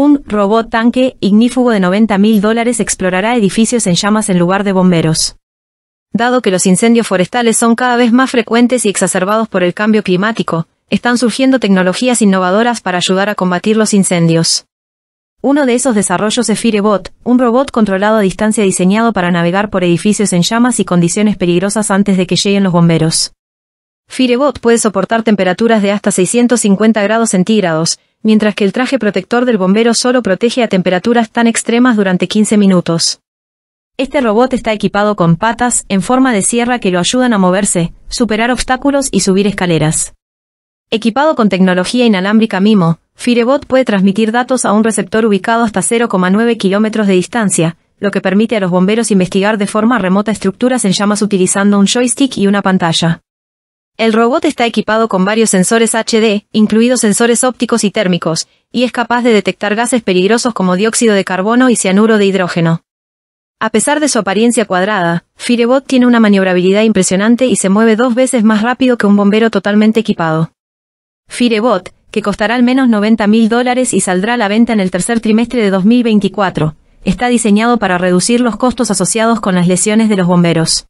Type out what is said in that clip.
Un robot tanque ignífugo de 90.000 dólares explorará edificios en llamas en lugar de bomberos. Dado que los incendios forestales son cada vez más frecuentes y exacerbados por el cambio climático, están surgiendo tecnologías innovadoras para ayudar a combatir los incendios. Uno de esos desarrollos es Firebot, un robot controlado a distancia diseñado para navegar por edificios en llamas y condiciones peligrosas antes de que lleguen los bomberos. Firebot puede soportar temperaturas de hasta 650 grados centígrados, mientras que el traje protector del bombero solo protege a temperaturas tan extremas durante 15 minutos. Este robot está equipado con patas en forma de sierra que lo ayudan a moverse, superar obstáculos y subir escaleras. Equipado con tecnología inalámbrica MIMO, Firebot puede transmitir datos a un receptor ubicado hasta 0,9 kilómetros de distancia, lo que permite a los bomberos investigar de forma remota estructuras en llamas utilizando un joystick y una pantalla. El robot está equipado con varios sensores HD, incluidos sensores ópticos y térmicos, y es capaz de detectar gases peligrosos como dióxido de carbono y cianuro de hidrógeno. A pesar de su apariencia cuadrada, Firebot tiene una maniobrabilidad impresionante y se mueve dos veces más rápido que un bombero totalmente equipado. Firebot, que costará al menos 90 mil dólares y saldrá a la venta en el tercer trimestre de 2024, está diseñado para reducir los costos asociados con las lesiones de los bomberos.